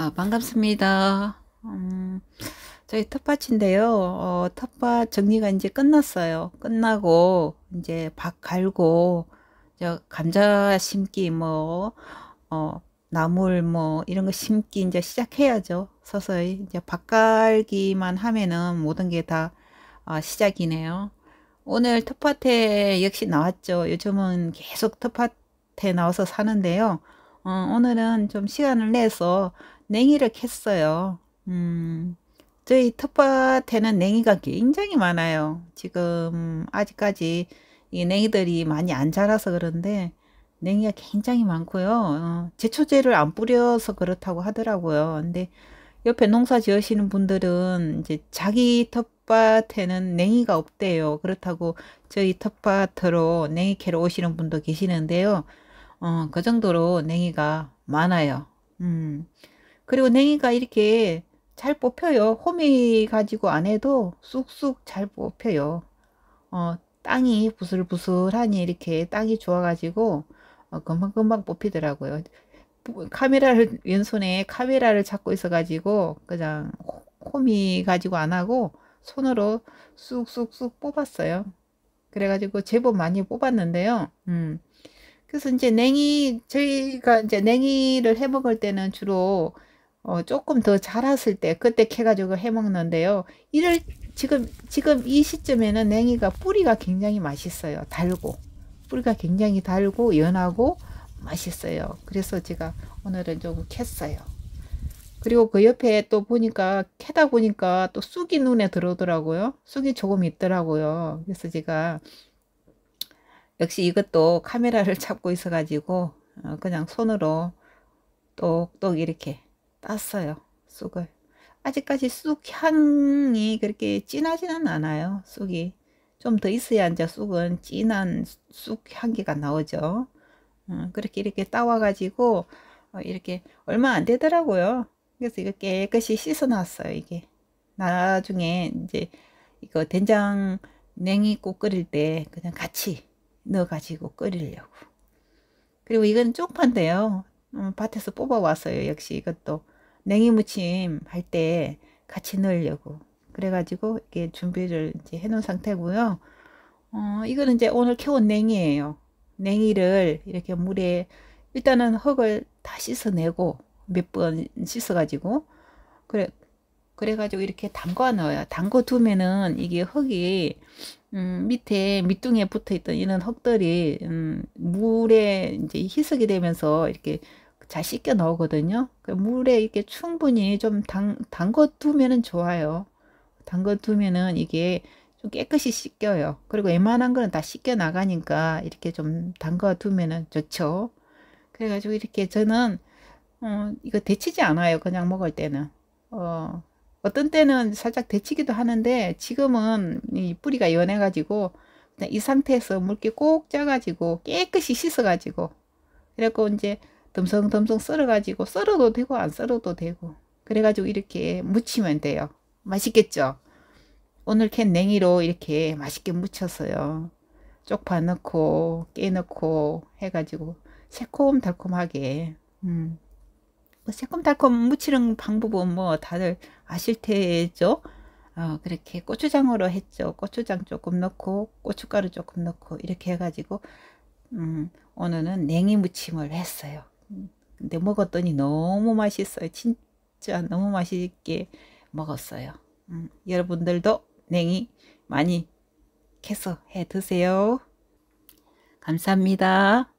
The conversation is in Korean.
아, 반갑습니다. 음, 저희 텃밭인데요. 어, 텃밭 정리가 이제 끝났어요. 끝나고 이제 박 갈고 저 감자 심기 뭐 어, 나물 뭐 이런 거 심기 이제 시작해야죠. 서서히 이제 박 갈기만 하면은 모든 게다 어, 아, 시작이네요. 오늘 텃밭에 역시 나왔죠. 요즘은 계속 텃밭에 나와서 사는데요. 어, 오늘은 좀 시간을 내서 냉이를 캤어요. 음, 저희 텃밭에는 냉이가 굉장히 많아요. 지금 아직까지 이 냉이들이 많이 안 자라서 그런데 냉이가 굉장히 많고요. 어, 제초제를 안 뿌려서 그렇다고 하더라고요. 근데 옆에 농사 지으시는 분들은 이제 자기 텃밭에는 냉이가 없대요. 그렇다고 저희 텃밭으로 냉이 캐러 오시는 분도 계시는데요. 어, 그 정도로 냉이가 많아요. 음. 그리고 냉이가 이렇게 잘 뽑혀요. 호미 가지고 안 해도 쑥쑥 잘 뽑혀요. 어, 땅이 부슬부슬하니 이렇게 땅이 좋아가지고 어, 금방금방 뽑히더라고요. 카메라를 왼손에 카메라를 잡고 있어가지고 그냥 호미 가지고 안 하고 손으로 쑥쑥쑥 뽑았어요. 그래가지고 제법 많이 뽑았는데요. 음. 그래서 이제 냉이 저희가 이제 냉이를 해 먹을 때는 주로 어, 조금 더 자랐을 때 그때 캐가지고 해먹는데요. 이럴 지금 지금 이 시점에는 냉이가 뿌리가 굉장히 맛있어요. 달고 뿌리가 굉장히 달고 연하고 맛있어요. 그래서 제가 오늘은 조금 캤어요. 그리고 그 옆에 또 보니까 캐다 보니까 또 쑥이 눈에 들어오더라고요. 쑥이 조금 있더라고요. 그래서 제가 역시 이것도 카메라를 잡고 있어 가지고 어, 그냥 손으로 똑똑 이렇게 땄어요. 쑥을. 아직까지 쑥 향이 그렇게 진하지는 않아요. 쑥이. 좀 더 있어야 이제 쑥은 진한 쑥 향기가 나오죠. 어, 그렇게 이렇게 따와가지고 어, 이렇게 얼마 안 되더라고요. 그래서 이거 깨끗이 씻어놨어요. 이게. 나중에 이제 이거 된장 냉이국 끓일 때 그냥 같이 넣어가지고 끓이려고. 그리고 이건 쪽파인데요. 음, 밭에서 뽑아왔어요. 역시 이것도 냉이무침 할 때 같이 넣으려고 그래가지고 이게 준비를 이제 해놓은 상태고요 어, 이거는 이제 오늘 캐온 냉이에요 냉이를 이렇게 물에 일단은 흙을 다 씻어내고 몇 번 씻어 가지고 그래 그래 가지고 이렇게 담궈 넣어요 담궈 두면은 이게 흙이 음, 밑에 밑둥에 붙어 있던 이런 흙들이 음, 물에 이제 희석이 되면서 이렇게 잘 씻겨 넣거든요. 그 물에 이렇게 충분히 좀 담, 담궈 두면 좋아요. 담궈 두면은 이게 좀 깨끗이 씻겨요. 그리고 웬만한 거는 다 씻겨 나가니까 이렇게 좀 담궈 두면은 좋죠. 그래가지고 이렇게 저는 어, 이거 데치지 않아요. 그냥 먹을 때는. 어, 어떤 때는 살짝 데치기도 하는데 지금은 이 뿌리가 연해가지고 이 상태에서 물기 꼭 짜가지고 깨끗이 씻어가지고 그래갖고 이제 듬성듬성 썰어가지고 썰어도 되고 안 썰어도 되고 그래가지고 이렇게 무치면 돼요. 맛있겠죠? 오늘 캔 냉이로 이렇게 맛있게 무쳤어요. 쪽파 넣고 깨 넣고 해가지고 새콤달콤하게 음. 뭐 새콤달콤 무치는 방법은 뭐 다들 아실 테죠? 어, 그렇게 고추장으로 했죠. 고추장 조금 넣고 고춧가루 조금 넣고 이렇게 해가지고 음, 오늘은 냉이 무침을 했어요. 근데 먹었더니 너무 맛있어요. 진짜 너무 맛있게 먹었어요. 음, 여러분들도 냉이 많이 캐서 해 드세요. 감사합니다.